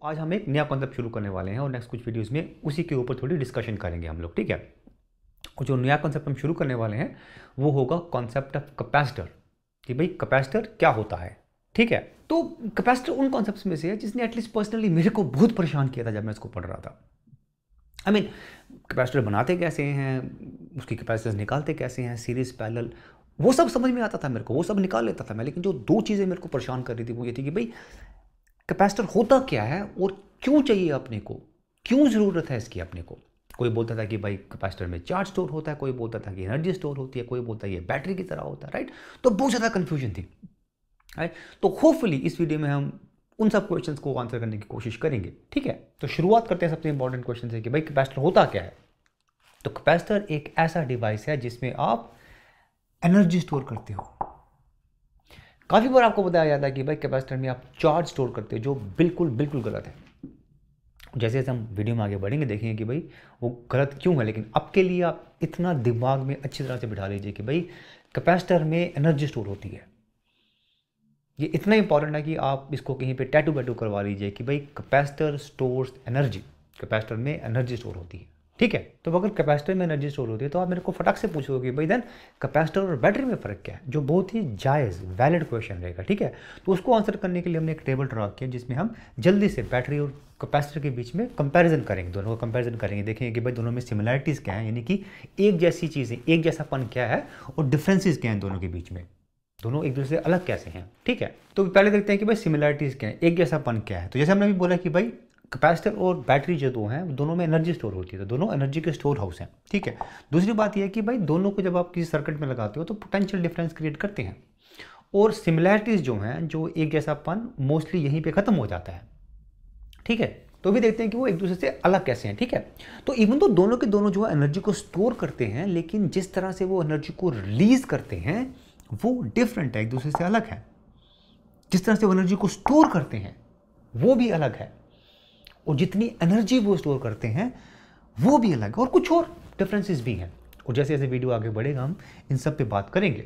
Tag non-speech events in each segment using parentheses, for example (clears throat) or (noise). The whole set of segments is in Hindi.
तो आज हम एक नया कॉन्सेप्ट शुरू करने वाले हैं और नेक्स्ट कुछ वीडियोज़ में उसी के ऊपर थोड़ी डिस्कशन करेंगे हम लोग ठीक है और जो नया कॉन्सेप्ट हम शुरू करने वाले हैं वो होगा कॉन्सेप्ट ऑफ कैपेसिटर कि भाई कैपेसिटर क्या होता है ठीक है तो कैपेसिटर उन कॉन्सेप्ट में से है जिसने एटलीस्ट पर्सनली मेरे को बहुत परेशान किया था जब मैं इसको पढ़ रहा था आई मीन कैपेसिटर बनाते कैसे हैं उसकी कैपेसिटर निकालते कैसे हैं सीरीज पैरल वो सब समझ में आता था मेरे को वो सब निकाल लेता था मैं लेकिन जो दो चीज़ें मेरे को परेशान कर रही थी वो ये थी कि भाई कैपेसिटर होता क्या है और क्यों चाहिए अपने को क्यों ज़रूरत है इसकी अपने को कोई बोलता था कि भाई कैपेसिटर में चार्ज स्टोर होता है कोई बोलता था कि एनर्जी स्टोर होती है कोई बोलता है ये बैटरी की तरह होता है राइट तो बहुत ज़्यादा कन्फ्यूजन थी राइट तो होपफुली इस वीडियो में हम उन सब क्वेश्चंस को आंसर करने की कोशिश करेंगे ठीक है तो शुरुआत करते हैं सबसे इंपॉर्टेंट क्वेश्चन से कि भाई कैपेसिटर होता क्या है तो कैपेसिटर एक ऐसा डिवाइस है जिसमें आप एनर्जी स्टोर करते हो काफ़ी बार आपको बताया जाता है कि भाई कैपेसिटर में आप चार्ज स्टोर करते हो जो बिल्कुल बिल्कुल गलत है जैसे जैसे हम वीडियो में आगे बढ़ेंगे देखेंगे कि भाई वो गलत क्यों है लेकिन आपके लिए आप इतना दिमाग में अच्छी तरह से बिठा लीजिए कि भाई कैपेसिटर में एनर्जी स्टोर होती है ये इतना इंपॉर्टेंट है कि आप इसको कहीं पे टैटू वैटू करवा लीजिए कि भाई कैपेसिटर स्टोर्स एनर्जी कैपेसिटर में एनर्जी स्टोर होती है ठीक है तो अगर कैपेसिटर में एनर्जी स्टोर होती है तो आप मेरे को फटाक से पूछोगे भाई देन कैपेसिटर और बैटरी में फ़र्क क्या है जो बहुत ही जायज़ वैलिड क्वेश्चन रहेगा ठीक है तो उसको आंसर करने के लिए हमने एक टेबल ड्रॉ किया जिसमें हम जल्दी से बैटरी और कैपेसिटर के बीच में कंपैरिजन करेंगे दोनों का कंपैरिजन करेंगे देखेंगे कि भाई दोनों में सिमिलैरिटीज़ क्या है यानी कि एक जैसी चीज़ें एक जैसापन क्या है और डिफ्रेंसेज क्या हैं दोनों के बीच में दोनों एक दूसरे से अलग कैसे हैं ठीक है तो पहले देखते हैं कि भाई सिमिलैरिटीज़ क्या है एक जैसापन क्या है तो जैसे हमने अभी बोला कि भाई कैपेसिटर और बैटरी जो दो हैं दोनों में एनर्जी स्टोर होती है तो दोनों एनर्जी के स्टोर हाउस हैं ठीक है दूसरी बात यह है कि भाई दोनों को जब आप किसी सर्किट में लगाते हो तो पोटेंशियल डिफरेंस क्रिएट करते हैं और सिमिलैरिटीज़ जो हैं जो एक जैसा पन मोस्टली यहीं पे ख़त्म हो जाता है ठीक है तो भी देखते हैं कि वो एक दूसरे से अलग कैसे हैं ठीक है तो इवन तो दोनों के दोनों जो है एनर्जी को स्टोर करते हैं लेकिन जिस तरह से वो एनर्जी को रिलीज़ करते हैं वो डिफरेंट है एक दूसरे से अलग है जिस तरह से वो एनर्जी को स्टोर करते हैं वो भी अलग है और जितनी एनर्जी वो स्टोर करते हैं वो भी अलग है और कुछ और डिफरेंसेस भी हैं और जैसे जैसे वीडियो आगे बढ़ेगा हम इन सब पे बात करेंगे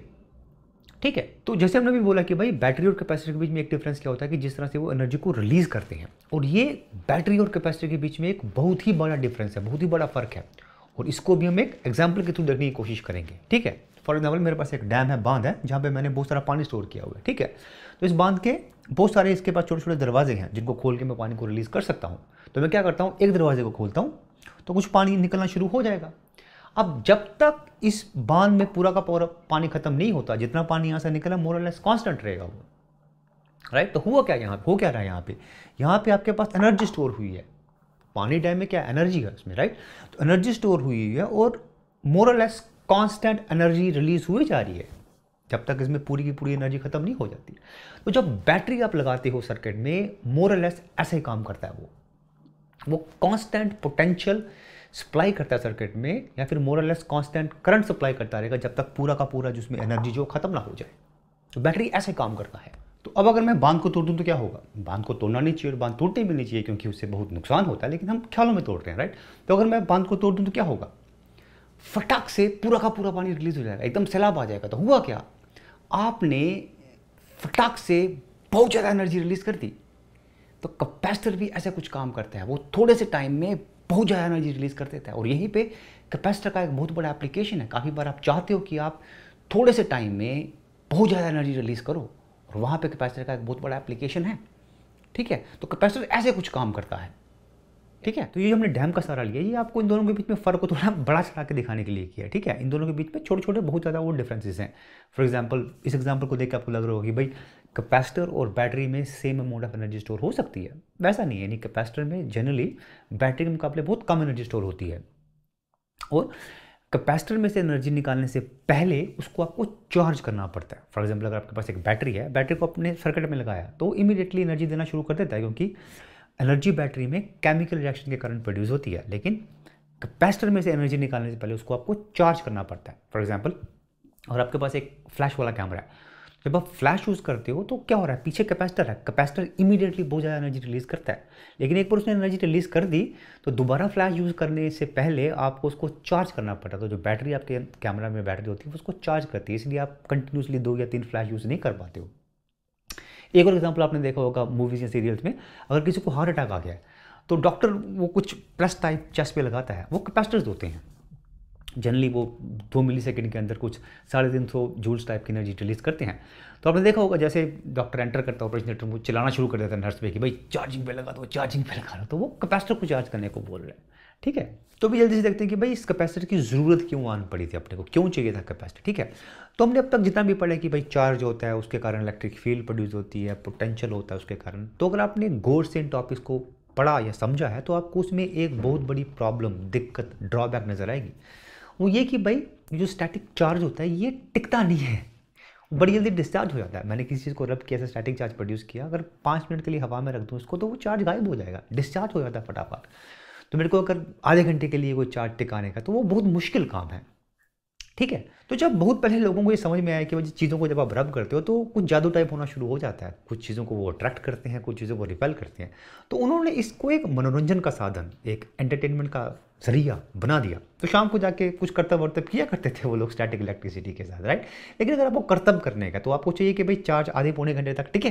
ठीक है तो जैसे हमने भी बोला कि भाई बैटरी और कैपेसिटी के बीच में एक डिफरेंस क्या होता है कि जिस तरह से वो एनर्जी को रिलीज़ करते हैं और ये बैटरी और कैपेसिटी के बीच में एक बहुत ही बड़ा डिफरेंस है बहुत ही बड़ा फ़र्क है और इसको भी हम एक एग्जाम्पल के थ्रू देखने की कोशिश करेंगे ठीक है फॉर एग्जाम्पल मेरे पास एक डैम है बांध है जहाँ पे मैंने बहुत सारा पानी स्टोर किया हुआ है ठीक है तो इस बांध के बहुत सारे इसके पास छोटे छोटे दरवाजे हैं जिनको खोल के मैं पानी को रिलीज़ कर सकता हूँ तो मैं क्या करता हूँ एक दरवाजे को खोलता हूँ तो कुछ पानी निकलना शुरू हो जाएगा अब जब तक इस बांध में पूरा का पूरा पानी खत्म नहीं होता जितना पानी यहाँ से निकला मोरलेस कॉन्स्टेंट रहेगा वो राइट तो हुआ क्या यहाँ हो क्या रहा है यहाँ पे यहाँ पे आपके पास एनर्जी स्टोर हुई है पानी डैम में क्या एनर्जी है उसमें राइट तो एनर्जी स्टोर हुई है और मोरलेस कांस्टेंट एनर्जी रिलीज हुई जा रही है जब तक इसमें पूरी की पूरी एनर्जी खत्म नहीं हो जाती तो जब बैटरी आप लगाते हो सर्किट में मोरलेस ऐसे ही काम करता है वो वो कांस्टेंट पोटेंशियल सप्लाई करता है सर्किट में या फिर मोरलेस कांस्टेंट करंट सप्लाई करता रहेगा जब तक पूरा का पूरा जिसमें एनर्जी जो खत्म ना हो जाए तो बैटरी ऐसे काम करता है तो अब अगर मैं बांध को तोड़ दूँ तो क्या होगा बांध को तोड़ना नहीं चाहिए और बांध तोड़ते भी नहीं चाहिए क्योंकि उससे बहुत नुकसान होता है लेकिन हम ख्यालों में तोड़ रहे हैं राइट तो अगर मैं बांध को तोड़ दूँ तो क्या होगा फटाक से पूरा का पूरा पानी रिलीज हो जाएगा एकदम सैलाब आ जाएगा तो हुआ क्या आपने फटाक से बहुत ज़्यादा एनर्जी रिलीज कर दी तो कैपेसिटर भी ऐसा कुछ काम करता है वो थोड़े से टाइम में बहुत ज़्यादा एनर्जी रिलीज कर देता है और यहीं पे कैपेसिटर का एक बहुत बड़ा एप्लीकेशन है काफ़ी बार आप चाहते हो कि आप थोड़े से टाइम में बहुत ज़्यादा एनर्जी रिलीज करो और वहाँ पे कैपेसिटर का एक बहुत बड़ा एप्लीकेशन है ठीक है तो कैपेसिटर ऐसे कुछ काम करता है ठीक है तो ये हमने डैम का सहारा लिया ये आपको इन दोनों के बीच में फ़र्क को थोड़ा (laughs) बड़ा चढ़ा के दिखाने के लिए किया ठीक है इन दोनों के बीच में छोटे छोटे बहुत ज़्यादा वो डिफरेंसेस हैं फॉर एग्जाम्पल इस एग्जाम्पल को देख के आपको लग रहा कि भाई कैपेसिटर और बैटरी में same amount of energy store हो सकती है वैसा नहीं है यानी कैपेसिटर में जनरली बैटरी के मुकाबले बहुत कम एनर्जी स्टोर होती है और कैपेसिटर में से एनर्जी निकालने से पहले उसको आपको चार्ज करना पड़ता है फॉर एग्जाम्पल अगर आपके पास एक बैटरी है बैटरी को अपने सर्किट में लगाया तो इमीडिएटली एनर्जी देना शुरू कर देता है क्योंकि एनर्जी बैटरी में केमिकल रिएक्शन के कारण प्रोड्यूस होती है लेकिन कैपेसिटर में से एनर्जी निकालने से पहले उसको आपको चार्ज करना पड़ता है फॉर एग्जाम्पल और आपके पास एक फ्लैश वाला कैमरा है जब आप फ्लैश यूज़ करते हो तो क्या हो रहा है पीछे कैपेसिटर है कैपेसिटर इमीडिएटली बहुत ज़्यादा एनर्जी रिलीज़ करता है लेकिन एक बार उसने एनर्जी रिलीज़ कर दी तो दोबारा फ्लैश यूज़ करने से पहले आपको उसको चार्ज करना पड़ता है तो जो बैटरी आपके कैमरा में बैटरी होती है उसको चार्ज करती है इसलिए आप कंटिन्यूसली दो या तीन फ्लैश यूज़ नहीं कर पाते हो एक और एग्जाम्पल आपने देखा होगा मूवीज़ या सीरियल्स में अगर किसी को हार्ट अटैक आ गया तो डॉक्टर वो कुछ प्लस टाइप चेस्ट पे लगाता है वो कैपेसिटर्स होते हैं जनरली वो दो मिली सेकेंड के अंदर कुछ साढ़े तीन सौ जूल्स टाइप की एनर्जी रिलीज करते हैं तो आपने देखा होगा जैसे डॉक्टर एंटर करता है ऑपरेशन थिएटर वो चलाना शुरू कर देता है नर्स पे कि भाई चार्जिंग पे लगा दो चार्जिंग पे लगा दो तो वो कैपेसिटर को चार्ज करने को बोल रहे हैं ठीक है तो भी जल्दी से देखते हैं कि भाई इस कैपेसिटर की ज़रूरत क्यों आन पड़ी थी अपने को क्यों चाहिए था कैपेसिटर ठीक है तो हमने अब तक जितना भी पढ़ा कि भाई चार्ज होता है उसके कारण इलेक्ट्रिक फील्ड प्रोड्यूस होती है पोटेंशियल होता है उसके कारण तो अगर आपने गौर से इन टॉपिक्स को पढ़ा या समझा है तो आपको उसमें एक बहुत बड़ी प्रॉब्लम दिक्कत ड्रॉबैक नज़र आएगी वो ये कि भाई जो स्टैटिक चार्ज होता है ये टिकता नहीं है बड़ी जल्दी डिस्चार्ज हो जाता है मैंने किसी चीज़ को रब किया स्टैटिक चार्ज प्रोड्यूस किया अगर पाँच मिनट के लिए हवा में रख दूँ उसको तो वो चार्ज गायब हो जाएगा डिस्चार्ज हो जाता है फटाफट तो मेरे को अगर आधे घंटे के लिए कोई चार्ट टिकाने का तो वो बहुत मुश्किल काम है ठीक है तो जब बहुत पहले लोगों को ये समझ में आया कि भाई चीज़ों को जब आप रब करते हो तो कुछ जादू टाइप होना शुरू हो जाता है कुछ चीज़ों को वो अट्रैक्ट करते हैं कुछ चीज़ों को रिपेल करते हैं तो उन्होंने इसको एक मनोरंजन का साधन एक एंटरटेनमेंट का जरिया बना दिया तो शाम को जाके कुछ कर्तव्य वर्तव्य किया करते थे वो लोग स्टैटिक इलेक्ट्रिसिटी के साथ राइट लेकिन अगर आपको कर्तव्य करने का तो आपको चाहिए कि भाई चार्ज आधे पौने घंटे तक टिके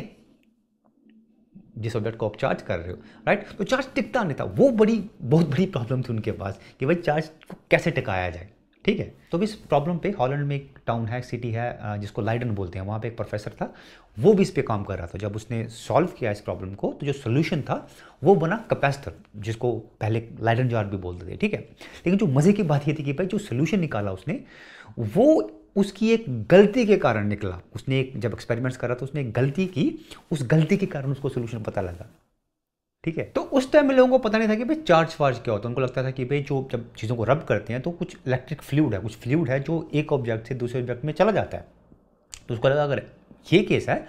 जिस ऑब्जेक्ट को आप चार्ज कर रहे हो राइट तो चार्ज टिकता नहीं था वो बड़ी बहुत बड़ी प्रॉब्लम थी उनके पास कि भाई चार्ज को कैसे टिकाया जाए ठीक है तो इस प्रॉब्लम पे हॉलैंड में एक टाउन है सिटी है जिसको लाइडन बोलते हैं वहाँ पे एक प्रोफेसर था वो भी इस पे काम कर रहा था जब उसने सॉल्व किया इस प्रॉब्लम को तो जो सोल्यूशन था वो बना कैपेसिटर जिसको पहले लाइडन जार भी बोलते थे ठीक है लेकिन जो मज़े की बात ये थी कि भाई जो सोल्यूशन निकाला उसने वो उसकी एक गलती के कारण निकला उसने एक जब एक्सपेरिमेंट्स करा तो उसने एक गलती की उस गलती के कारण उसको सोल्यूशन पता लगा ठीक है तो उस टाइम में लोगों को पता नहीं था कि भाई चार्ज वार्ज क्या होता है उनको लगता था कि भाई जो जब चीज़ों को रब करते हैं तो कुछ इलेक्ट्रिक फ्लूड है कुछ फ्लूड है जो एक ऑब्जेक्ट से दूसरे ऑब्जेक्ट में चला जाता है तो उसको लगा अगर ये केस है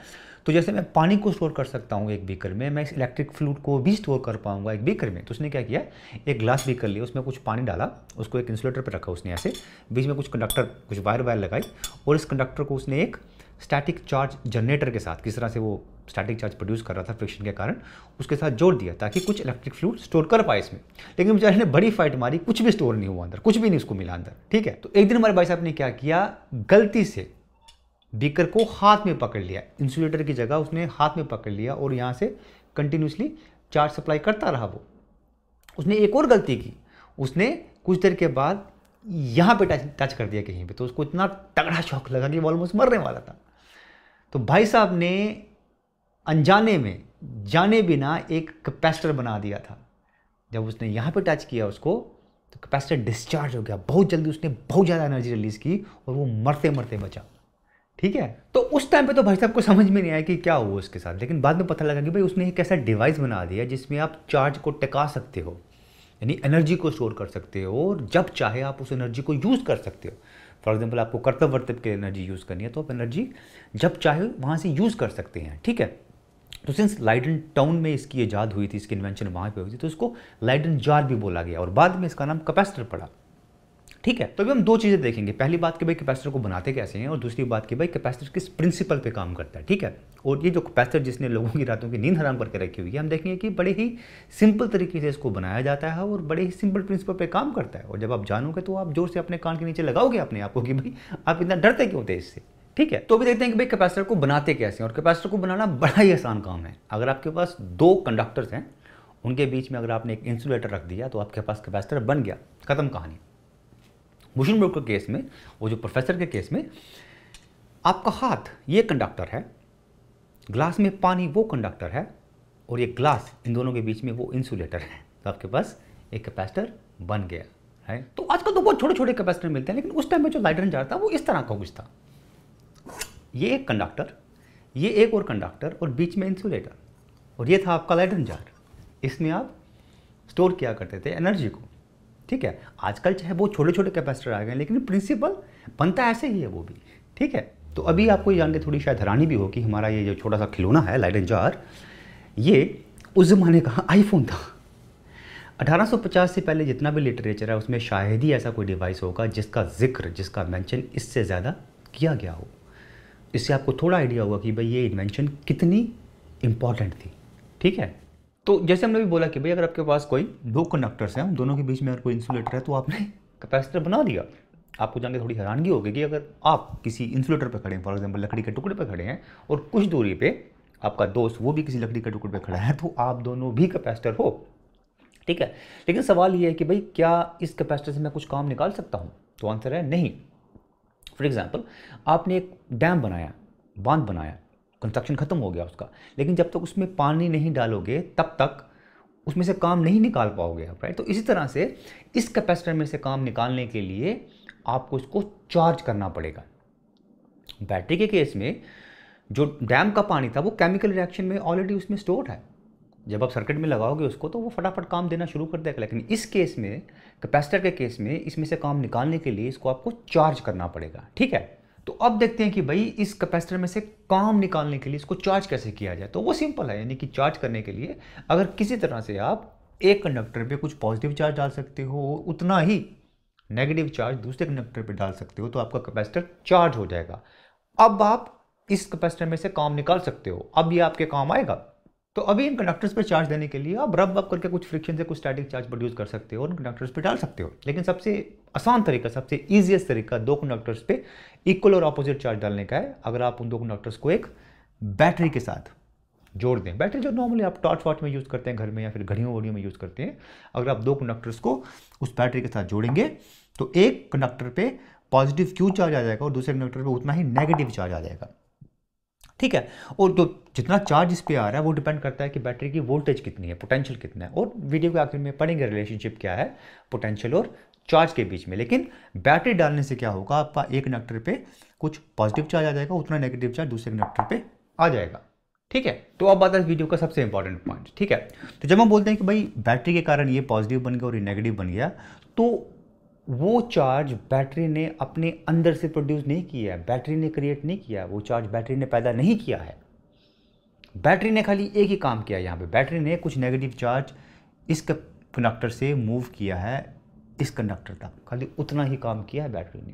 तो जैसे मैं पानी को स्टोर कर सकता हूँ एक बीकर में मैं इस इलेक्ट्रिक फ्लूड को भी स्टोर कर पाऊंगा एक बीकर में तो उसने क्या किया एक ग्लास बीकर लिया उसमें कुछ पानी डाला उसको एक इंसुलेटर पर रखा उसने ऐसे बीच में कुछ कंडक्टर कुछ वायर वायर लगाई और इस कंडक्टर को उसने एक स्टैटिक चार्ज जनरेटर के साथ किस तरह से वो स्टैटिक चार्ज प्रोड्यूस कर रहा था फ्रिक्शन के कारण उसके साथ जोड़ दिया ताकि कुछ इलेक्ट्रिक फ्लूड स्टोर कर पाए इसमें लेकिन बेचारे ने बड़ी फाइट मारी कुछ भी स्टोर नहीं हुआ अंदर कुछ भी नहीं उसको मिला अंदर ठीक है तो एक दिन हमारे भाई साहब ने क्या किया गलती से बीकर को हाथ में पकड़ लिया इंसुलेटर की जगह उसने हाथ में पकड़ लिया और यहाँ से कंटिन्यूसली चार्ज सप्लाई करता रहा वो उसने एक और गलती की उसने कुछ देर के बाद यहाँ पे टच टच कर दिया कहीं पे तो उसको इतना तगड़ा शौक लगा कि वो ऑलमोस्ट मरने वाला था तो भाई साहब ने अनजाने में जाने बिना एक कैपेसिटर बना दिया था जब उसने यहाँ पे टच किया उसको तो कैपेसिटर डिस्चार्ज हो गया बहुत जल्दी उसने बहुत ज़्यादा एनर्जी रिलीज़ की और वो मरते मरते बचा ठीक है तो उस टाइम पे तो भाई साहब को समझ में नहीं आया कि क्या हुआ उसके साथ लेकिन बाद में पता लगा कि भाई उसने एक ऐसा डिवाइस बना दिया जिसमें आप चार्ज को टिका सकते हो यानी एनर्जी को स्टोर कर सकते हो और जब चाहे आप उस एनर्जी को यूज़ कर सकते हो फॉर एग्जाम्पल आपको कर्तव्य वर्तव्य के एनर्जी यूज़ करनी है तो आप एनर्जी जब चाहे वहाँ से यूज़ कर सकते हैं ठीक है तो सिंस लाइडन टाउन में इसकी ईजाद हुई थी इसकी इन्वेंशन वहाँ पे हुई थी तो इसको लाइडन जार भी बोला गया और बाद में इसका नाम कैपेसिटर पड़ा ठीक है तो अभी हम दो चीज़ें देखेंगे पहली बात कि भाई कैपेसिटर को बनाते कैसे हैं और दूसरी बात कि भाई कैपेसिटर किस प्रिंसिपल पे काम करता है ठीक है और ये जो कैपेसिटर जिसने लोगों की रातों की नींद हराम करके रखी हुई है हम देखेंगे कि बड़े ही सिंपल तरीके से इसको बनाया जाता है और बड़े ही सिंपल प्रिंसिपल पर काम करता है और जब आप जानोगे तो आप जोर से अपने कान के नीचे लगाओगे अपने आपको कि भाई आप इतना डरते क्यों होते इससे ठीक है तो अभी देखते हैं कि भाई कैपेसिटर को बनाते कैसे हैं और कैपेसिटर को बनाना बड़ा ही आसान काम है अगर आपके पास दो कंडक्टर्स हैं उनके बीच में अगर आपने एक इंसुलेटर रख दिया तो आपके पास कैपेसिटर बन गया खत्म कहानी भूषण ब्रो के केस में वो जो प्रोफेसर के केस में आपका हाथ ये कंडक्टर है ग्लास में पानी वो कंडक्टर है और ये ग्लास इन दोनों के बीच में वो इंसुलेटर है तो आपके पास एक कैपेसिटर बन गया है तो आजकल तो बहुत छोटे छोटे कैपेसिटर मिलते हैं लेकिन उस टाइम में जो लाइट रन था वो इस तरह का कुछ था ये एक कंडक्टर ये एक और कंडक्टर और बीच में इंसुलेटर और ये था आपका लाइट जार इसमें आप स्टोर किया करते थे एनर्जी को ठीक है आजकल चाहे वो छोटे छोटे कैपेसिटर आ गए लेकिन प्रिंसिपल बनता ऐसे ही है वो भी ठीक है तो अभी आपको ये जान के थोड़ी शायद हैरानी भी हो कि हमारा ये जो छोटा सा खिलौना है लाइट एंड जार ये उस ज़माने का आईफोन था 1850 से पहले जितना भी लिटरेचर है उसमें शायद ही ऐसा कोई डिवाइस होगा जिसका जिक्र जिसका मेंशन इससे ज़्यादा किया गया हो इससे आपको थोड़ा आइडिया होगा कि भाई ये इन्वेंशन कितनी इम्पॉर्टेंट थी ठीक है तो जैसे हमने भी बोला कि भाई अगर आपके पास कोई दो कंडक्टर्स हैं दोनों के बीच में अगर कोई इंसुलेटर है तो आपने कैपेसिटर बना दिया आपको जानकर थोड़ी हैरानगी होगी कि अगर आप किसी इंसुलेटर पर खड़े हैं फॉर एग्जाम्पल लकड़ी के टुकड़े पर खड़े हैं और कुछ दूरी पर आपका दोस्त वो भी किसी लकड़ी के टुकड़े पर खड़ा है तो आप दोनों भी कैपेसिटर हो ठीक है लेकिन सवाल ये है कि भाई क्या इस कैपेसिटर से मैं कुछ काम निकाल सकता हूँ तो आंसर है नहीं फॉर एग्ज़ाम्पल आपने एक डैम बनाया बांध बनाया कंस्ट्रक्शन ख़त्म हो गया उसका लेकिन जब तक उसमें पानी नहीं डालोगे तब तक उसमें से काम नहीं निकाल पाओगे आप राइट तो इसी तरह से इस कैपेसिटर में से काम निकालने के लिए आपको इसको चार्ज करना पड़ेगा बैटरी के केस में जो डैम का पानी था वो केमिकल रिएक्शन में ऑलरेडी उसमें स्टोर है जब आप सर्किट में लगाओगे उसको तो वो फटाफट काम देना शुरू कर देगा लेकिन इस केस में कैपेसिटर के केस में इसमें से काम निकालने के लिए इसको आपको चार्ज करना पड़ेगा ठीक है तो अब देखते हैं कि भाई इस कैपेसिटर में से काम निकालने के लिए इसको चार्ज कैसे किया जाए तो वो सिंपल है यानी कि चार्ज करने के लिए अगर किसी तरह से आप एक कंडक्टर पे कुछ पॉजिटिव चार्ज डाल सकते हो उतना ही नेगेटिव चार्ज दूसरे कंडक्टर पे डाल सकते हो तो आपका कैपेसिटर चार्ज हो जाएगा अब आप इस कैपेसिटर में से काम निकाल सकते हो अब ये आपके काम आएगा तो अभी इन कंडक्टर्स पर चार्ज देने के लिए आप रब अप करके कुछ फ्रिक्शन से कुछ स्टैटिक चार्ज प्रोड्यूस कर सकते हो और इन कंडक्टर्स पर डाल सकते हो लेकिन सबसे आसान तरीका सबसे ईजिएस्ट तरीका दो कंडक्टर्स पे इक्वल और अपोजिट चार्ज डालने का है अगर आप उन दो कंडक्टर्स को एक बैटरी के साथ जोड़ दें बैटरी जो नॉर्मली आप टॉर्च वॉर्च में यूज़ करते हैं घर में या फिर घड़ियों वड़ियों में यूज़ करते हैं अगर आप दो कंडक्टर्स को उस बैटरी के साथ जोड़ेंगे तो एक कंडक्टर पे पॉजिटिव क्यू चार्ज आ जाएगा और दूसरे कंडक्टर पे उतना ही नेगेटिव चार्ज आ जाएगा ठीक है और जो तो जितना चार्ज इस पर आ रहा है वो डिपेंड करता है कि बैटरी की वोल्टेज कितनी है पोटेंशियल कितना है और वीडियो के आखिर में पढ़ेंगे रिलेशनशिप क्या है पोटेंशियल और चार्ज के बीच में लेकिन बैटरी डालने से क्या होगा आपका एक कंडक्टर पे कुछ पॉजिटिव चार्ज आ जाएगा उतना नेगेटिव चार्ज दूसरे कंडक्टर पे आ जाएगा ठीक है तो अब आता है वीडियो का सबसे इंपॉर्टेंट पॉइंट ठीक है तो जब हम बोलते हैं कि भाई बैटरी के कारण ये पॉजिटिव बन गया और ये नेगेटिव बन गया तो वो चार्ज बैटरी ने अपने अंदर से प्रोड्यूस नहीं किया है बैटरी ने क्रिएट नहीं किया वो चार्ज बैटरी ने पैदा नहीं किया है बैटरी ने खाली एक ही काम किया यहाँ पे बैटरी ने कुछ नेगेटिव चार्ज इस कनेक्टर से मूव किया है इस कंडक्टर तक खाली उतना ही काम किया है बैटरी ने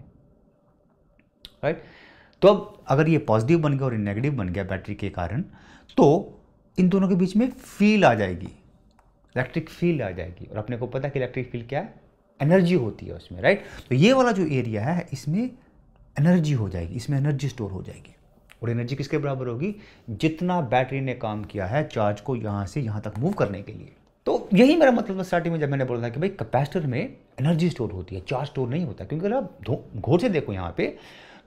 राइट तो अब अगर ये पॉजिटिव बन गया और नेगेटिव बन गया बैटरी के कारण तो इन दोनों के बीच में फील आ जाएगी इलेक्ट्रिक फील आ जाएगी और अपने को पता है कि इलेक्ट्रिक फील क्या है एनर्जी होती है उसमें राइट तो ये वाला जो एरिया है इसमें एनर्जी हो जाएगी इसमें एनर्जी स्टोर हो जाएगी और एनर्जी किसके बराबर होगी जितना बैटरी ने काम किया है चार्ज को यहाँ से यहाँ तक मूव करने के लिए तो यही मेरा मतलब था स्टार्टिंग में जब मैंने बोला था कि भाई कैपेसिटर में एनर्जी स्टोर होती है चार्ज स्टोर नहीं होता क्योंकि अगर आप घोर से देखो यहाँ पे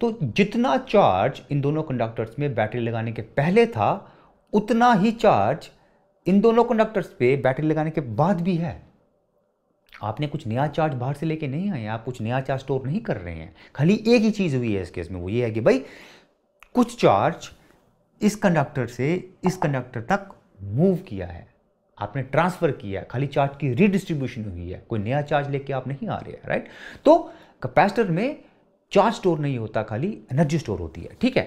तो जितना चार्ज इन दोनों कंडक्टर्स में बैटरी लगाने के पहले था उतना ही चार्ज इन दोनों कंडक्टर्स पे बैटरी लगाने के बाद भी है आपने कुछ नया चार्ज बाहर से लेके नहीं आए आप कुछ नया चार्ज स्टोर नहीं कर रहे हैं खाली एक ही चीज़ हुई है इस केस में वो ये है कि भाई कुछ चार्ज इस कंडक्टर से इस कंडक्टर तक मूव किया है आपने ट्रांसफ़र किया है खाली चार्ज की रीडिस्ट्रीब्यूशन हुई है कोई नया चार्ज लेके आप नहीं आ रहे हैं राइट तो कैपेसिटर में चार्ज स्टोर नहीं होता खाली एनर्जी स्टोर होती है ठीक है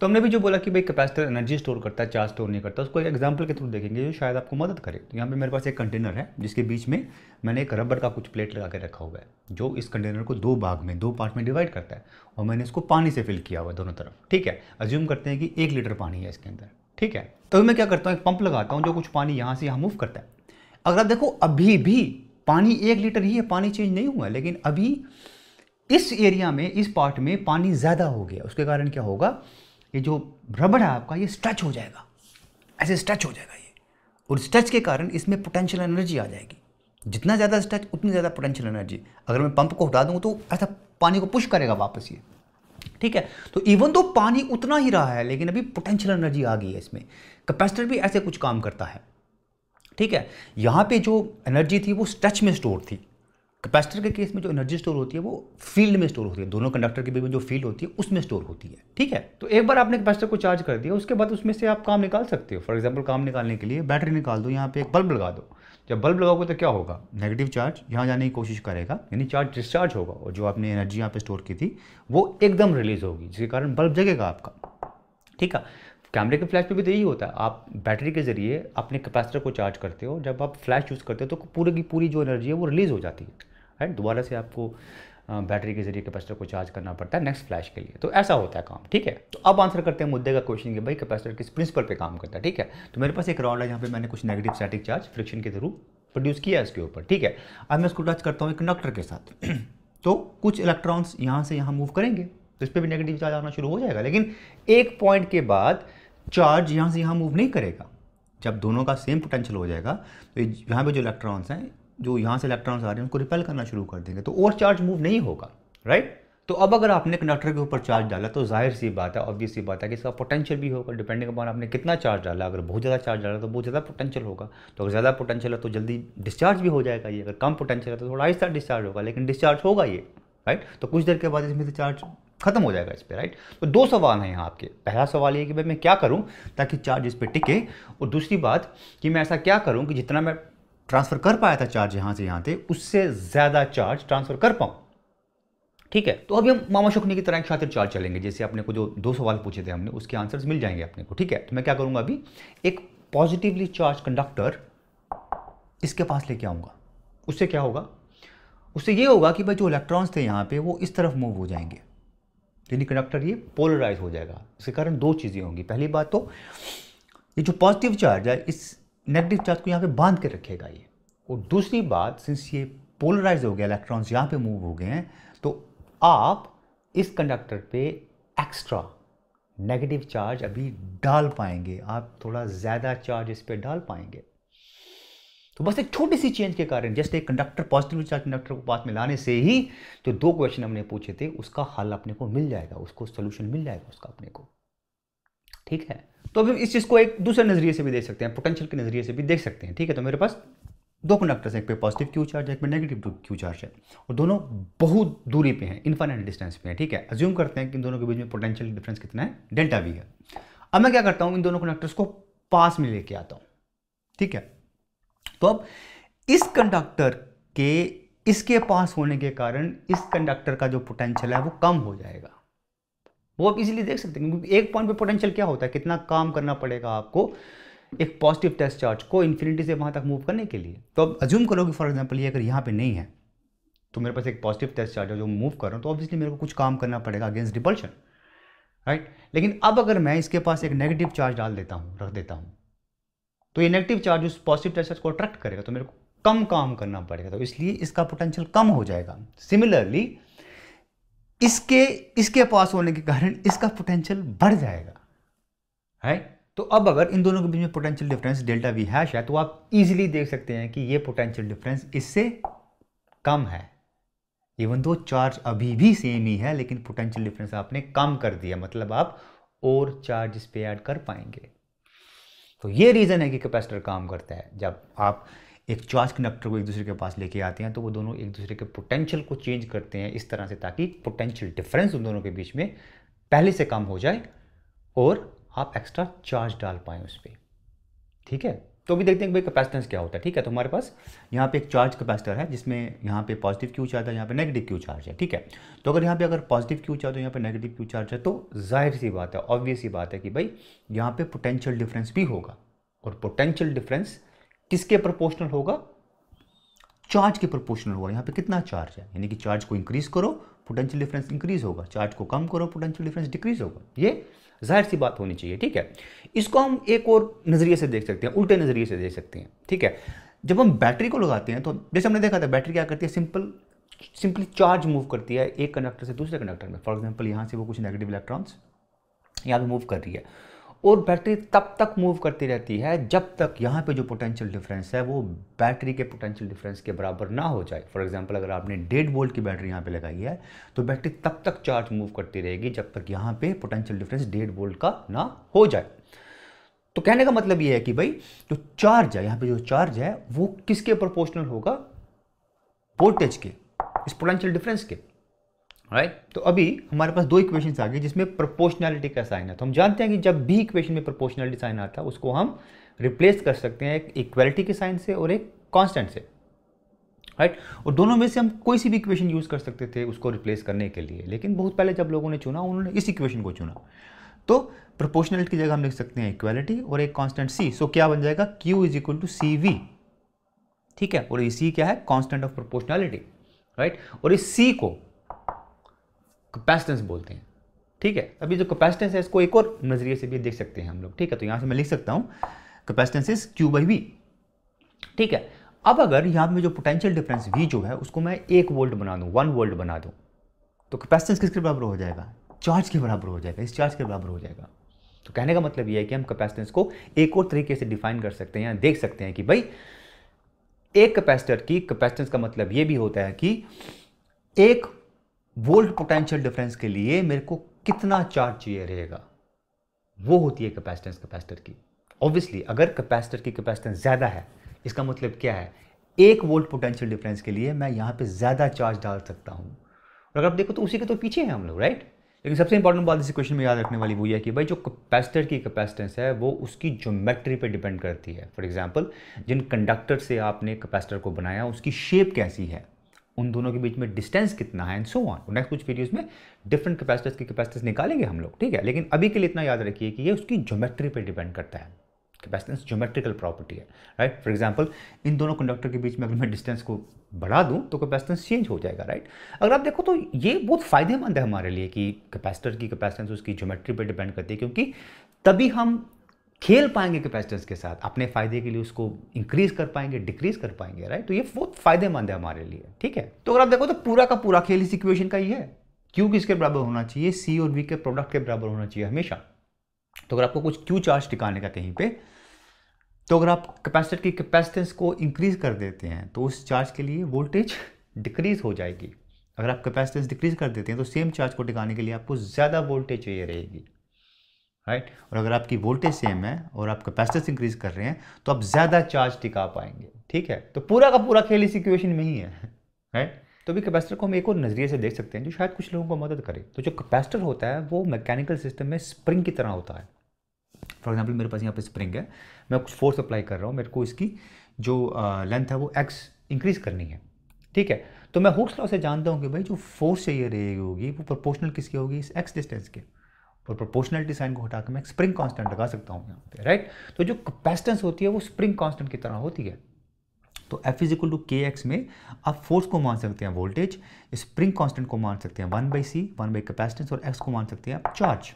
तो हमने भी जो बोला कि भाई कैपेसिटर एनर्जी स्टोर करता है चार्ज स्टोर नहीं करता उसको एक एग्जाम्पल के थ्रू देखेंगे जो शायद आपको मदद करे तो यहाँ पे मेरे पास एक कंटेनर है जिसके बीच में मैंने एक रबर का कुछ प्लेट लगा के रखा हुआ है जो इस कंटेनर को दो भाग में दो पार्ट में डिवाइड करता है और मैंने इसको पानी से फिल किया हुआ है दोनों तरफ ठीक है अज्यूम करते हैं कि एक लीटर पानी है इसके अंदर ठीक है तभी मैं क्या करता हूँ एक पंप लगाता हूँ जो कुछ पानी यहाँ से यहाँ मूव करता है अगर आप देखो अभी भी पानी एक लीटर ही है पानी चेंज नहीं हुआ लेकिन अभी इस एरिया में इस पार्ट में पानी ज़्यादा हो गया उसके कारण क्या होगा ये जो रबड़ है आपका ये स्ट्रेच हो जाएगा ऐसे स्ट्रेच हो जाएगा ये और स्ट्रेच के कारण इसमें पोटेंशियल एनर्जी आ जाएगी जितना ज़्यादा स्ट्रेच उतनी ज़्यादा पोटेंशियल एनर्जी अगर मैं पंप को हटा दूँ तो ऐसा पानी को पुश करेगा वापस ये ठीक है तो इवन तो पानी उतना ही रहा है लेकिन अभी पोटेंशियल एनर्जी आ गई है इसमें कैपेसिटर भी ऐसे कुछ काम करता है ठीक है यहां पे जो एनर्जी थी वो स्ट्रेच में स्टोर थी कैपेसिटर के केस में जो एनर्जी स्टोर होती है वो फील्ड में स्टोर होती है दोनों कंडक्टर के बीच में जो फील्ड होती है उसमें स्टोर होती है ठीक है तो एक बार आपने कैपेसिटर को चार्ज कर दिया उसके बाद उसमें से आप काम निकाल सकते हो फॉर एग्जाम्पल काम निकालने के लिए बैटरी निकाल दो यहाँ पे एक बल्ब लगा दो जब बल्ब लगाओगे तो क्या होगा नेगेटिव चार्ज यहाँ जाने की कोशिश करेगा यानी चार्ज डिस्चार्ज होगा और जो आपने एनर्जी यहाँ पे स्टोर की थी वो एकदम रिलीज होगी जिसके कारण बल्ब जगेगा आपका ठीक है कैमरे के फ्लैश पे भी तो यही होता है आप बैटरी के जरिए अपने कैपेसिटर को चार्ज करते हो जब आप फ्लैश यूज़ करते हो तो पूरे की पूरी जो एनर्जी है वो रिलीज़ हो जाती है राइट दोबारा से आपको बैटरी के जरिए कैपेसिटर को चार्ज करना पड़ता है नेक्स्ट फ्लैश के लिए तो ऐसा होता है काम ठीक है तो अब आंसर करते हैं मुद्दे का क्वेश्चन कि भाई कैपेसिटर किस प्रिंसिपल पे काम करता है ठीक है तो मेरे पास एक रॉड है जहाँ पे मैंने कुछ नेगेटिव स्टैटिक चार्ज फ्रिक्शन के थ्रू प्रोड्यूस किया है इसके ऊपर ठीक है अब मैं इसको टच करता हूँ कंडक्टर के साथ (clears throat) तो कुछ इलेक्ट्रॉन्स यहाँ से यहाँ मूव करेंगे तो इस पर भी नेगेटिव चार्ज आना शुरू हो जाएगा लेकिन एक पॉइंट के बाद चार्ज यहाँ से यहाँ मूव नहीं करेगा जब दोनों का सेम पोटेंशियल हो जाएगा तो यहाँ पे जो इलेक्ट्रॉन्स हैं जो यहाँ से इलेक्ट्रॉन्स आ रहे हैं उनको रिपेल करना शुरू कर देंगे तो ओवर चार्ज मूव नहीं होगा राइट तो अब अगर आपने कंडक्टर के ऊपर चार्ज डाला तो जाहिर सी बात है ऑब्वियस सी बात है कि इसका पोटेंशियल भी होगा डिपेंडिंग अपॉन आपने कितना चार्ज डाला अगर बहुत ज़्यादा चार्ज डाला तो बहुत ज़्यादा पोटेंशियल होगा तो अगर ज़्यादा पोटेंशियल है तो जल्दी डिस्चार्ज भी हो जाएगा ये अगर कम पोटेंशियल है तो थोड़ा आहिस्ता डिस्चार्ज होगा लेकिन डिस्चार्ज होगा ये राइट तो कुछ देर के बाद इसमें से चार्ज खत्म हो जाएगा इस पर राइट तो दो सवाल हैं यहाँ आपके पहला सवाल ये कि भाई मैं क्या करूँ ताकि चार्ज इस पर टिके और दूसरी बात कि मैं ऐसा क्या करूँ कि जितना मैं ट्रांसफ़र कर पाया था चार्ज यहाँ से यहाँ थे उससे ज़्यादा चार्ज ट्रांसफ़र कर पाऊँ ठीक है तो अभी हम मामा शुक्नी की तरह एक छात्र चार्ज चलेंगे जैसे अपने को जो दो सवाल पूछे थे हमने उसके आंसर्स मिल जाएंगे अपने को ठीक है तो मैं क्या करूँगा अभी एक पॉजिटिवली चार्ज कंडक्टर इसके पास लेके आऊँगा उससे क्या होगा उससे ये होगा कि भाई जो इलेक्ट्रॉन्स थे यहाँ पे वो इस तरफ मूव हो जाएंगे यानी कंडक्टर ये पोलराइज हो जाएगा इसके कारण दो चीज़ें होंगी पहली बात तो ये जो पॉजिटिव चार्ज है इस नेगेटिव चार्ज को यहाँ पे बांध के रखेगा ये और दूसरी बात सिंस ये पोलराइज हो गया इलेक्ट्रॉन्स यहाँ पे मूव हो गए हैं तो आप इस कंडक्टर पे एक्स्ट्रा नेगेटिव चार्ज अभी डाल पाएंगे आप थोड़ा ज़्यादा चार्ज इस पर डाल पाएंगे तो बस एक छोटी सी चेंज के कारण जस्ट एक कंडक्टर पॉजिटिव चार्ज कंडक्टर को पास में लाने से ही जो दो क्वेश्चन हमने पूछे थे उसका हल अपने को मिल जाएगा उसको सोल्यूशन मिल जाएगा उसका अपने को ठीक है तो अब इस चीज़ को एक दूसरे नज़रिए से भी देख सकते हैं पोटेंशियल के नज़रिए से भी देख सकते हैं ठीक है तो मेरे पास दो कंडक्टर्स हैं एक पे पॉजिटिव क्यू चार्ज है एक पे नेगेटिव क्यू चार्ज है और दोनों बहुत दूरी पे हैं इनफाइनाइट डिस्टेंस पे हैं ठीक है अज्यूम करते हैं कि इन दोनों के बीच में पोटेंशियल डिफरेंस कितना है डेल्टा वी है अब मैं क्या करता हूँ इन दोनों कंडक्टर्स को पास में लेके आता हूँ ठीक है तो अब इस कंडक्टर के इसके पास होने के कारण इस कंडक्टर का जो पोटेंशियल है वो कम हो जाएगा वो आप इजीली देख सकते हैं क्योंकि एक पॉइंट पे पोटेंशियल क्या होता है कितना काम करना पड़ेगा आपको एक पॉजिटिव टेस्ट चार्ज को इन्फिनिटी से वहाँ तक मूव करने के लिए तो अब अज्यूम करो कि फॉर एग्जाम्पल ये अगर यहाँ पर नहीं है तो मेरे पास एक पॉजिटिव टेस्ट चार्ज है जो मूव कर रहा हूँ तो ऑब्वियसली मेरे को कुछ काम करना पड़ेगा अगेंस्ट रिपल्शन राइट लेकिन अब अगर मैं इसके पास एक नेगेटिव चार्ज डाल देता हूँ रख देता हूँ तो ये नेगेटिव चार्ज उस पॉजिटिव टेस्ट चार्ज को अट्रैक्ट करेगा तो मेरे को कम काम करना पड़ेगा तो इसलिए इसका पोटेंशियल कम हो जाएगा सिमिलरली इसके इसके पास होने के कारण इसका पोटेंशियल बढ़ जाएगा है तो अब अगर इन दोनों के बीच में पोटेंशियल डिफरेंस डेल्टा वी हैश है तो आप इजीली देख सकते हैं कि ये पोटेंशियल डिफरेंस इससे कम है इवन दो चार्ज अभी भी सेम ही है लेकिन पोटेंशियल डिफरेंस आपने कम कर दिया मतलब आप और चार्ज इस पर ऐड कर पाएंगे तो ये रीज़न है कि कैपेसिटर काम करता है जब आप एक चार्ज कनेक्टर को एक दूसरे के पास लेके आते हैं तो वो दोनों एक दूसरे के पोटेंशियल को चेंज करते हैं इस तरह से ताकि पोटेंशियल डिफरेंस उन दोनों के बीच में पहले से कम हो जाए और आप एक्स्ट्रा चार्ज डाल पाएँ उस पर ठीक है तो अभी देखते हैं कि भाई कैपेसिटेंस क्या होता है ठीक है तो हमारे पास यहाँ पे एक चार्ज कैपेसिटर है जिसमें यहाँ पे पॉजिटिव क्यू चार्ज है यहाँ पे नेगेटिव क्यू चार्ज है ठीक है तो अगर यहाँ पे अगर पॉजिटिव क्यू चार्ज हो यहाँ पे नेगेटिव क्यू चार्ज है तो जाहिर सी बात है ऑब्वियस सी बात है कि भाई यहाँ पे पोटेंशियल डिफरेंस भी होगा और पोटेंशियल डिफरेंस किसके प्रोपोर्शनल होगा चार्ज के प्रोपोर्शनल होगा यहाँ पे कितना चार्ज है यानी कि चार्ज को इंक्रीज करो पोटेंशियल डिफरेंस इंक्रीज होगा चार्ज को कम करो पोटेंशियल डिफरेंस डिक्रीज होगा ये जाहिर सी बात होनी चाहिए ठीक है इसको हम एक और नज़रिए से देख सकते हैं उल्टे नज़रिए से देख सकते हैं ठीक है जब हम बैटरी को लगाते हैं तो जैसे हमने देखा था बैटरी क्या करती है सिंपल सिंपली चार्ज मूव करती है एक कंडक्टर से दूसरे कंडक्टर में फॉर एग्जाम्पल यहाँ से वो कुछ नेगेटिव इलेक्ट्रॉन्स यहाँ पर मूव कर रही है और बैटरी तब तक मूव करती रहती है जब तक यहाँ पे जो पोटेंशियल डिफरेंस है वो बैटरी के पोटेंशियल डिफरेंस के बराबर ना हो जाए फॉर एग्जांपल अगर आपने डेढ़ वोल्ट की बैटरी यहाँ पे लगाई है तो बैटरी तब तक चार्ज मूव करती रहेगी जब तक यहाँ पे पोटेंशियल डिफरेंस डेढ़ वोल्ट का ना हो जाए तो कहने का मतलब ये है कि भाई जो चार्ज है यहाँ पर जो चार्ज है वो किसके प्रोपोर्शनल होगा वोल्टेज के इस पोटेंशियल डिफरेंस के राइट right? तो अभी हमारे पास दो इक्वेशन आ गई जिसमें प्रोपोर्शनैलिटी का साइन है तो हम जानते हैं कि जब भी इक्वेशन में प्रोपोर्शनैलिटी साइन आता है उसको हम रिप्लेस कर सकते हैं एक इक्वलिटी के साइन से और एक कांस्टेंट से राइट right? और दोनों में से हम कोई सी भी इक्वेशन यूज़ कर सकते थे उसको रिप्लेस करने के लिए लेकिन बहुत पहले जब लोगों ने चुना उन्होंने इस इक्वेशन को चुना तो प्रोपोर्शनल की जगह हम लिख सकते हैं इक्वेलिटी और एक कांस्टेंट सी सो क्या बन जाएगा Q is equal to C V ठीक है और ये सी क्या है कांस्टेंट ऑफ प्रोपोर्शनैलिटी राइट और इस सी को कैपेसिटेंस बोलते हैं ठीक है अभी जो कैपेसिटेंस है इसको एक और नज़रिए से भी देख सकते हैं हम लोग ठीक है तो यहां से मैं लिख सकता हूँ capacitance is Q by V ठीक है अब अगर यहाँ पर जो पोटेंशियल डिफरेंस वी जो है उसको मैं एक वोल्ट बना दू वन वोल्ट बना दूँ तो कैपेसिटेंस किसके बराबर हो जाएगा चार्ज के बराबर हो जाएगा इस चार्ज के बराबर हो जाएगा तो कहने का मतलब यह है कि हम कैपेसिटेंस को एक और तरीके से डिफाइन कर सकते हैं या देख सकते हैं कि भाई एक कैपेसिटर की कैपेसिटेंस का मतलब यह भी होता है कि एक वोल्ट पोटेंशियल डिफरेंस के लिए मेरे को कितना चार्ज चाहिए रहेगा वो होती है कैपेसिटेंस कैपेसिटर की ऑब्वियसली अगर कैपेसिटर की कैपेसिटेंस ज़्यादा है इसका मतलब क्या है एक वोल्ट पोटेंशियल डिफरेंस के लिए मैं यहाँ पे ज़्यादा चार्ज डाल सकता हूँ और अगर आप देखो तो उसी के तो पीछे हैं हम लोग राइट लेकिन सबसे इंपॉर्टेंट बात इस क्वेश्चन में याद रखने वाली वो है कि भाई जो कैपेसिटर की कैपेसिटेंस है वो उसकी ज्योमेट्री पे डिपेंड करती है फॉर एग्जांपल जिन कंडक्टर से आपने कैपेसिटर को बनाया उसकी शेप कैसी है उन दोनों के बीच में डिस्टेंस कितना है एंड सो ऑन नेक्स्ट कुछ वीडियोस में डिफरेंट कैपेसिटर्स की कैपेसिटर्स निकालेंगे हम लोग ठीक है लेकिन अभी के लिए इतना याद रखिए कि ये उसकी ज्योमेट्री पे डिपेंड करता है कैपेसिटेंस ज्योमेट्रिकल प्रॉपर्टी है राइट फॉर एग्जाम्पल इन दोनों कंडक्टर के बीच में अगर मैं डिस्टेंस को बढ़ा दूँ तो कैपेसिटेंस चेंज हो जाएगा राइट अगर आप देखो तो ये बहुत फायदेमंद है हमारे लिए कि कैपेसिटर की कैपेसिटेंस उसकी ज्योमेट्री पर डिपेंड करती है क्योंकि तभी हम खेल पाएंगे कैपेसिटेंस के साथ अपने फायदे के लिए उसको इंक्रीज कर पाएंगे डिक्रीज कर पाएंगे राइट तो ये बहुत फायदेमंद है हमारे लिए ठीक है तो अगर आप देखो तो पूरा का पूरा खेल इस इक्वेशन का ही है क्यू किसके बराबर होना चाहिए सी और वी के प्रोडक्ट के बराबर होना चाहिए हमेशा तो अगर आपको कुछ क्यू चार्ज टिकाने का कहीं पर तो अगर आप कैपेसिटर की कैपेसिटेंस को इंक्रीज कर देते हैं तो उस चार्ज के लिए वोल्टेज डिक्रीज हो जाएगी अगर आप कैपेसिटेंस डिक्रीज कर देते हैं तो सेम चार्ज को टिकाने के लिए आपको ज़्यादा वोल्टेज चाहिए रहेगी राइट right? और अगर आपकी वोल्टेज सेम है और आप कैपेसिटी इंक्रीज कर रहे हैं तो आप ज़्यादा चार्ज टिका पाएंगे ठीक है तो पूरा का पूरा खेल इस इक्वेशन में ही है राइट (laughs) right? तो भी कैपेसिटर को हम एक और नज़रिए से देख सकते हैं जो शायद कुछ लोगों को मदद करे तो जो कैपेसिटर होता है वो मैकेनिकल सिस्टम में स्प्रिंग की तरह होता है फॉर एग्जाम्पल मेरे पास यहाँ पर स्प्रिंग है मैं कुछ फोर्स अप्लाई कर रहा हूँ मेरे को इसकी जो लेंथ है वो एक्स इंक्रीज करनी है ठीक है तो मैं हुक्स लॉ से जानता हूँ कि भाई जो फोर्स चाहिए रहेगी होगी वो प्रोपोर्शनल किसकी होगी इस एक्स डिस्टेंस के और प्रोपोर्शनलिटी साइन को हटाकर मैं स्प्रिंग कांस्टेंट लगा सकता हूँ यहाँ पे राइट तो जो कैपेसिटेंस होती है वो स्प्रिंग कांस्टेंट की तरह होती है तो F is to k x में आप फोर्स को मान सकते हैं वोल्टेज स्प्रिंग कांस्टेंट को मान सकते हैं one by C one by capacitance और एक्स को मान सकते हैं आप चार्ज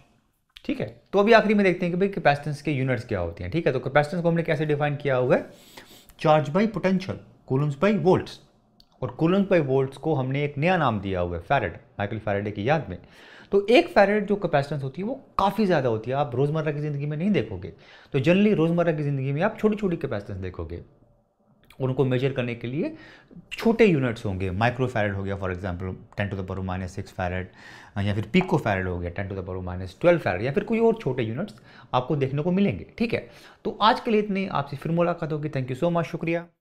ठीक है तो अभी आखिरी में देखते हैं कि भाई कैपेसिटेंस के यूनिट्स क्या होती हैं ठीक है तो कैपेसिटेंस को हमने कैसे डिफाइन किया हुआ है charge by potential coulombs by volts और कूलम्स बाई वोल्ट्स को हमने एक नया नाम दिया हुआ है फैरेड माइकल फैरेडे की याद में तो एक फैरेड जो कैपेसिटेंस होती है वो काफ़ी ज़्यादा होती है आप रोज़मर्रा की ज़िंदगी में नहीं देखोगे तो जनरली रोज़मर्रा की ज़िंदगी में आप छोटी छोटी कैपेसिटेंस देखोगे उनको मेजर करने के लिए छोटे यूनिट्स होंगे माइक्रो फैरड हो गया for example ten to the power minus six farad या फिर पिको फैरड हो गया ten to the power minus twelve farad या फिर कोई और छोटे यूनिट्स आपको देखने को मिलेंगे ठीक है तो आज के लिए इतने आपसे फिर मुलाकात होगी थैंक यू सो मच शुक्रिया